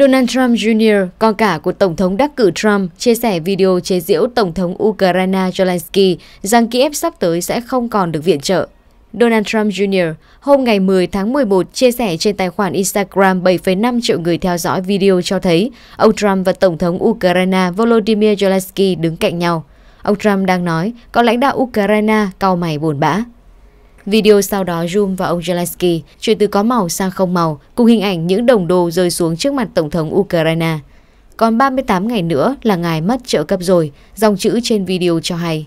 Donald Trump Jr., con cả của Tổng thống đắc cử Trump, chia sẻ video chế giễu Tổng thống Ukraine Zelensky rằng Kiev sắp tới sẽ không còn được viện trợ. Donald Trump Jr. hôm ngày 10 tháng 11 chia sẻ trên tài khoản Instagram 7,5 triệu người theo dõi video cho thấy ông Trump và Tổng thống Ukraine Volodymyr Zelensky đứng cạnh nhau. Ông Trump đang nói, có lãnh đạo Ukraine cau mày buồn bã. Video sau đó zoom vào ông Zelensky, chuyển từ có màu sang không màu, cùng hình ảnh những đồng đồ rơi xuống trước mặt Tổng thống Ukraine. Còn 38 ngày nữa là ngài mất trợ cấp rồi, dòng chữ trên video cho hay.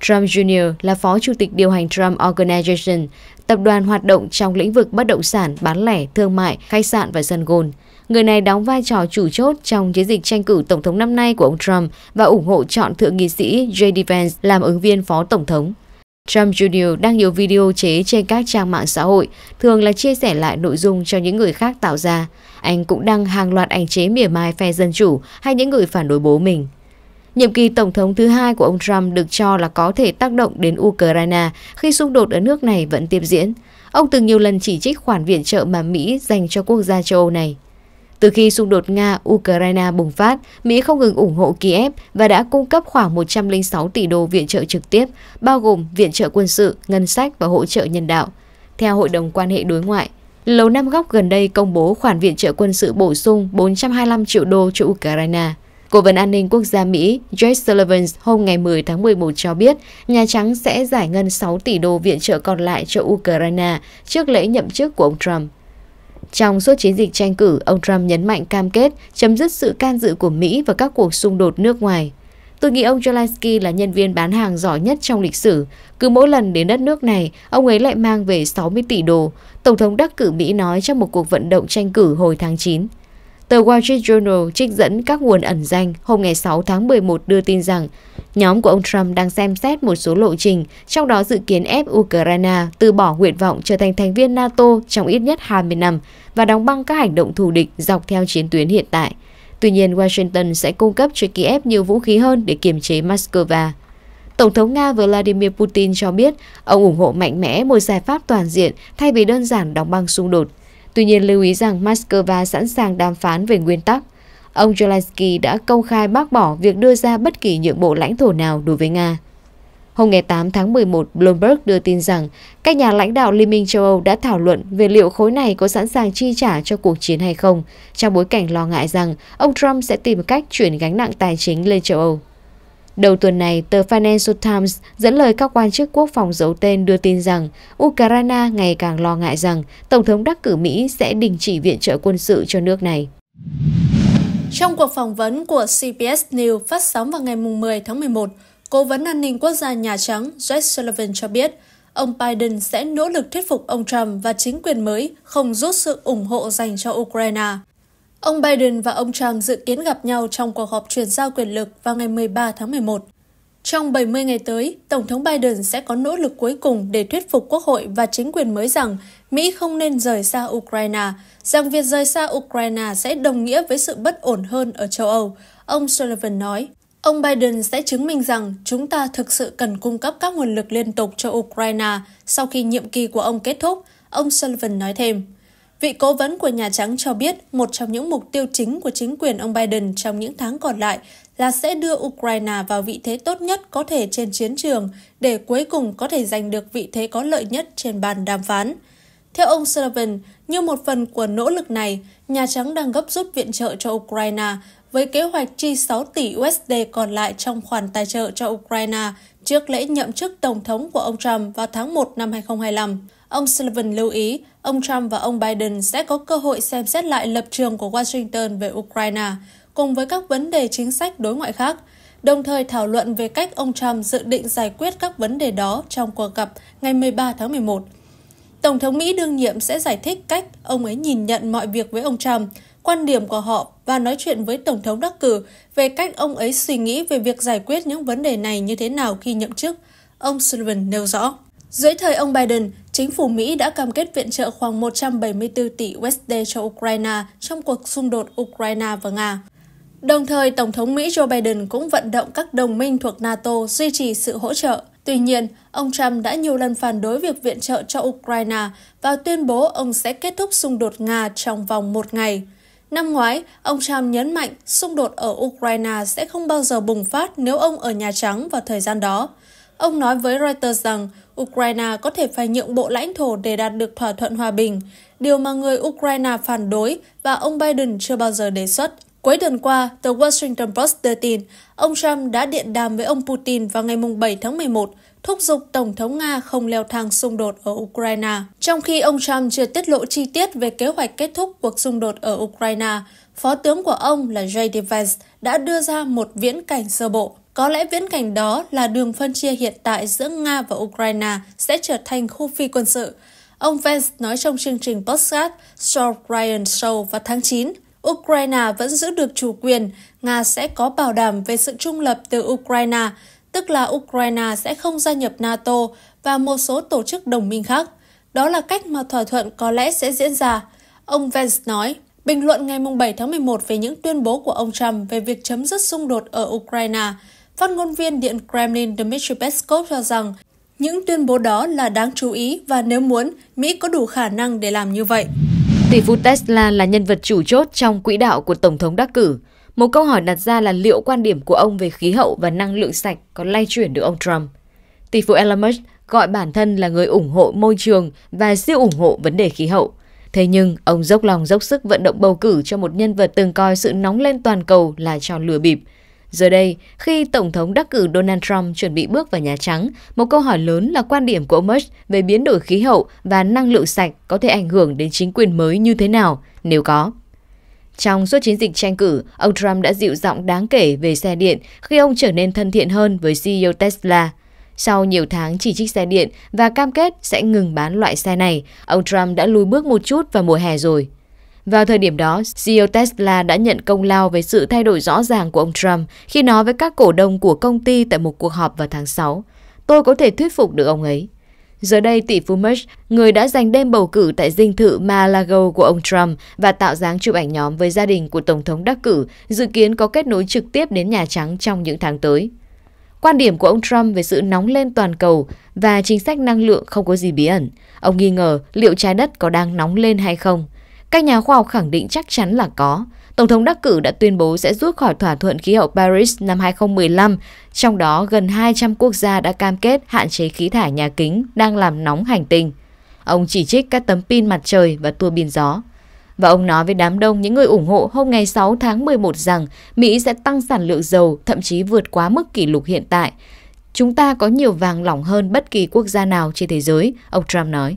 Trump Jr. là phó chủ tịch điều hành Trump Organization, tập đoàn hoạt động trong lĩnh vực bất động sản, bán lẻ, thương mại, khách sạn và sân gôn. Người này đóng vai trò chủ chốt trong chiến dịch tranh cử tổng thống năm nay của ông Trump và ủng hộ chọn thượng nghị sĩ J.D. Vance làm ứng viên phó tổng thống. Trump Jr. đang nhiều video chế trên các trang mạng xã hội, thường là chia sẻ lại nội dung cho những người khác tạo ra. Anh cũng đăng hàng loạt ảnh chế mỉa mai phe dân chủ hay những người phản đối bố mình. Nhiệm kỳ tổng thống thứ hai của ông Trump được cho là có thể tác động đến Ukraine khi xung đột ở nước này vẫn tiếp diễn. Ông từng nhiều lần chỉ trích khoản viện trợ mà Mỹ dành cho quốc gia châu Âu này. Từ khi xung đột Nga-Ukraine bùng phát, Mỹ không ngừng ủng hộ Kiev và đã cung cấp khoảng 106 tỷ đô viện trợ trực tiếp, bao gồm viện trợ quân sự, ngân sách và hỗ trợ nhân đạo. Theo Hội đồng quan hệ đối ngoại, Lầu Năm Góc gần đây công bố khoản viện trợ quân sự bổ sung 425 triệu đô cho Ukraine. Cố vấn an ninh quốc gia Mỹ Jake Sullivan hôm ngày 10 tháng 11 cho biết Nhà Trắng sẽ giải ngân 6 tỷ đô viện trợ còn lại cho Ukraine trước lễ nhậm chức của ông Trump. Trong suốt chiến dịch tranh cử, ông Trump nhấn mạnh cam kết chấm dứt sự can dự của Mỹ vào các cuộc xung đột nước ngoài. Tôi nghĩ ông Zelensky là nhân viên bán hàng giỏi nhất trong lịch sử. Cứ mỗi lần đến đất nước này, ông ấy lại mang về 60 tỷ đô, Tổng thống đắc cử Mỹ nói trong một cuộc vận động tranh cử hồi tháng 9. Tờ Wall Street Journal trích dẫn các nguồn ẩn danh hôm ngày 6 tháng 11 đưa tin rằng nhóm của ông Trump đang xem xét một số lộ trình, trong đó dự kiến ép Ukraine từ bỏ nguyện vọng trở thành thành viên NATO trong ít nhất 20 năm và đóng băng các hành động thù địch dọc theo chiến tuyến hiện tại. Tuy nhiên, Washington sẽ cung cấp cho Kiev nhiều vũ khí hơn để kiềm chế Moscow. Tổng thống Nga Vladimir Putin cho biết ông ủng hộ mạnh mẽ một giải pháp toàn diện thay vì đơn giản đóng băng xung đột. Tuy nhiên lưu ý rằng Moscow sẵn sàng đàm phán về nguyên tắc. Ông Zelensky đã công khai bác bỏ việc đưa ra bất kỳ nhượng bộ lãnh thổ nào đối với Nga. Hôm ngày 8 tháng 11, Bloomberg đưa tin rằng các nhà lãnh đạo Liên minh châu Âu đã thảo luận về liệu khối này có sẵn sàng chi trả cho cuộc chiến hay không, trong bối cảnh lo ngại rằng ông Trump sẽ tìm cách chuyển gánh nặng tài chính lên châu Âu. Đầu tuần này, tờ Financial Times dẫn lời các quan chức quốc phòng giấu tên đưa tin rằng Ukraine ngày càng lo ngại rằng Tổng thống đắc cử Mỹ sẽ đình chỉ viện trợ quân sự cho nước này. Trong cuộc phỏng vấn của CBS News phát sóng vào ngày 10 tháng 11, Cố vấn an ninh quốc gia Nhà Trắng Jake Sullivan cho biết ông Biden sẽ nỗ lực thuyết phục ông Trump và chính quyền mới không rút sự ủng hộ dành cho Ukraine. Ông Biden và ông Trump dự kiến gặp nhau trong cuộc họp chuyển giao quyền lực vào ngày 13 tháng 11. Trong 70 ngày tới, Tổng thống Biden sẽ có nỗ lực cuối cùng để thuyết phục Quốc hội và chính quyền mới rằng Mỹ không nên rời xa Ukraine, rằng việc rời xa Ukraine sẽ đồng nghĩa với sự bất ổn hơn ở châu Âu, ông Sullivan nói. Ông Biden sẽ chứng minh rằng chúng ta thực sự cần cung cấp các nguồn lực liên tục cho Ukraine sau khi nhiệm kỳ của ông kết thúc, ông Sullivan nói thêm. Vị cố vấn của Nhà Trắng cho biết một trong những mục tiêu chính của chính quyền ông Biden trong những tháng còn lại là sẽ đưa Ukraine vào vị thế tốt nhất có thể trên chiến trường để cuối cùng có thể giành được vị thế có lợi nhất trên bàn đàm phán. Theo ông Sullivan, như một phần của nỗ lực này, Nhà Trắng đang gấp rút viện trợ cho Ukraine với kế hoạch chi 6 tỷ USD còn lại trong khoản tài trợ cho Ukraine trước lễ nhậm chức Tổng thống của ông Trump vào tháng 1 năm 2025. Ông Sullivan lưu ý ông Trump và ông Biden sẽ có cơ hội xem xét lại lập trường của Washington về Ukraine, cùng với các vấn đề chính sách đối ngoại khác, đồng thời thảo luận về cách ông Trump dự định giải quyết các vấn đề đó trong cuộc gặp ngày 13 tháng 11. Tổng thống Mỹ đương nhiệm sẽ giải thích cách ông ấy nhìn nhận mọi việc với ông Trump, quan điểm của họ và nói chuyện với Tổng thống đắc cử về cách ông ấy suy nghĩ về việc giải quyết những vấn đề này như thế nào khi nhậm chức, ông Sullivan nêu rõ. Dưới thời ông Biden, chính phủ Mỹ đã cam kết viện trợ khoảng 174 tỷ USD cho Ukraine trong cuộc xung đột Ukraine và Nga. Đồng thời, Tổng thống Mỹ Joe Biden cũng vận động các đồng minh thuộc NATO duy trì sự hỗ trợ. Tuy nhiên, ông Trump đã nhiều lần phản đối việc viện trợ cho Ukraine và tuyên bố ông sẽ kết thúc xung đột Nga trong vòng một ngày. Năm ngoái, ông Trump nhấn mạnh xung đột ở Ukraine sẽ không bao giờ bùng phát nếu ông ở Nhà Trắng vào thời gian đó. Ông nói với Reuters rằng Ukraine có thể phải nhượng bộ lãnh thổ để đạt được thỏa thuận hòa bình, điều mà người Ukraine phản đối và ông Biden chưa bao giờ đề xuất. Cuối tuần qua, tờ Washington Post đưa tin, ông Trump đã điện đàm với ông Putin vào ngày 7 tháng 11 thúc giục Tổng thống Nga không leo thang xung đột ở Ukraine. Trong khi ông Trump chưa tiết lộ chi tiết về kế hoạch kết thúc cuộc xung đột ở Ukraine, phó tướng của ông là jay d Vance đã đưa ra một viễn cảnh sơ bộ. Có lẽ viễn cảnh đó là đường phân chia hiện tại giữa Nga và Ukraine sẽ trở thành khu phi quân sự. Ông Vance nói trong chương trình podcast Short Ryan Show vào tháng 9, Ukraine vẫn giữ được chủ quyền, Nga sẽ có bảo đảm về sự trung lập từ Ukraine, tức là Ukraine sẽ không gia nhập NATO và một số tổ chức đồng minh khác. Đó là cách mà thỏa thuận có lẽ sẽ diễn ra. Ông Vance nói, bình luận ngày 7 tháng 11 về những tuyên bố của ông Trump về việc chấm dứt xung đột ở Ukraine, phát ngôn viên Điện Kremlin Dmitry Peskov cho rằng những tuyên bố đó là đáng chú ý và nếu muốn, Mỹ có đủ khả năng để làm như vậy. Tỷ phú Tesla là nhân vật chủ chốt trong quỹ đạo của Tổng thống đắc cử. Một câu hỏi đặt ra là liệu quan điểm của ông về khí hậu và năng lượng sạch có lay chuyển được ông Trump? Tỷ phú Elon Musk gọi bản thân là người ủng hộ môi trường và siêu ủng hộ vấn đề khí hậu. Thế nhưng, ông dốc lòng dốc sức vận động bầu cử cho một nhân vật từng coi sự nóng lên toàn cầu là trò lừa bịp. Giờ đây, khi Tổng thống đắc cử Donald Trump chuẩn bị bước vào Nhà Trắng, một câu hỏi lớn là quan điểm của ông Musk về biến đổi khí hậu và năng lượng sạch có thể ảnh hưởng đến chính quyền mới như thế nào, nếu có. Trong suốt chiến dịch tranh cử, ông Trump đã dịu giọng đáng kể về xe điện khi ông trở nên thân thiện hơn với CEO Tesla. Sau nhiều tháng chỉ trích xe điện và cam kết sẽ ngừng bán loại xe này, ông Trump đã lùi bước một chút vào mùa hè rồi. Vào thời điểm đó, CEO Tesla đã nhận công lao về sự thay đổi rõ ràng của ông Trump khi nói với các cổ đông của công ty tại một cuộc họp vào tháng 6. Tôi có thể thuyết phục được ông ấy. Giờ đây tỷ phú Musk, người đã dành đêm bầu cử tại dinh thự Malago của ông Trump và tạo dáng chụp ảnh nhóm với gia đình của Tổng thống đắc cử, dự kiến có kết nối trực tiếp đến Nhà Trắng trong những tháng tới. Quan điểm của ông Trump về sự nóng lên toàn cầu và chính sách năng lượng không có gì bí ẩn. Ông nghi ngờ liệu trái đất có đang nóng lên hay không. Các nhà khoa học khẳng định chắc chắn là có, Tổng thống đắc cử đã tuyên bố sẽ rút khỏi thỏa thuận khí hậu Paris năm 2015, trong đó gần 200 quốc gia đã cam kết hạn chế khí thải nhà kính đang làm nóng hành tinh. Ông chỉ trích các tấm pin mặt trời và tua bin gió. Và ông nói với đám đông những người ủng hộ hôm ngày 6 tháng 11 rằng Mỹ sẽ tăng sản lượng dầu thậm chí vượt quá mức kỷ lục hiện tại. Chúng ta có nhiều vàng lỏng hơn bất kỳ quốc gia nào trên thế giới, ông Trump nói.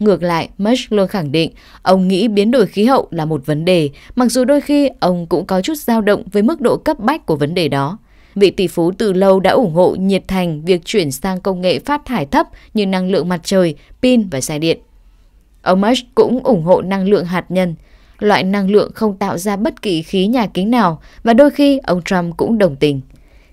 Ngược lại, Musk luôn khẳng định ông nghĩ biến đổi khí hậu là một vấn đề, mặc dù đôi khi ông cũng có chút dao động với mức độ cấp bách của vấn đề đó. Vị tỷ phú từ lâu đã ủng hộ nhiệt thành việc chuyển sang công nghệ phát thải thấp như năng lượng mặt trời, pin và xe điện. Ông Musk cũng ủng hộ năng lượng hạt nhân. Loại năng lượng không tạo ra bất kỳ khí nhà kính nào và đôi khi ông Trump cũng đồng tình.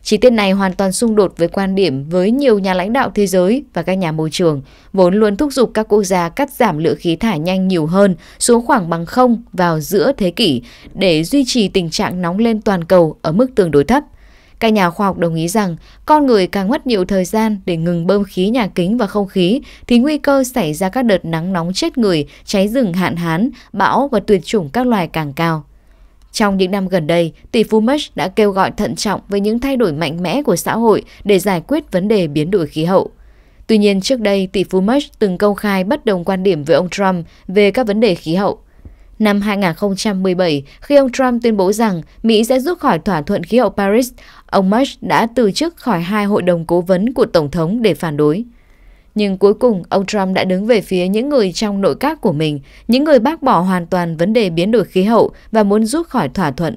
Chi tiết này hoàn toàn xung đột với quan điểm với nhiều nhà lãnh đạo thế giới và các nhà môi trường, vốn luôn thúc giục các quốc gia cắt giảm lượng khí thải nhanh nhiều hơn xuống khoảng bằng không vào giữa thế kỷ để duy trì tình trạng nóng lên toàn cầu ở mức tương đối thấp. Các nhà khoa học đồng ý rằng con người càng mất nhiều thời gian để ngừng bơm khí nhà kính và không khí thì nguy cơ xảy ra các đợt nắng nóng chết người, cháy rừng hạn hán, bão và tuyệt chủng các loài càng cao. Trong những năm gần đây, tỷ phú Musk đã kêu gọi thận trọng với những thay đổi mạnh mẽ của xã hội để giải quyết vấn đề biến đổi khí hậu. Tuy nhiên trước đây, tỷ phú Musk từng công khai bất đồng quan điểm với ông Trump về các vấn đề khí hậu. Năm 2017, khi ông Trump tuyên bố rằng Mỹ sẽ rút khỏi thỏa thuận khí hậu Paris, ông Musk đã từ chức khỏi hai hội đồng cố vấn của Tổng thống để phản đối. Nhưng cuối cùng, ông Trump đã đứng về phía những người trong nội các của mình, những người bác bỏ hoàn toàn vấn đề biến đổi khí hậu và muốn rút khỏi thỏa thuận.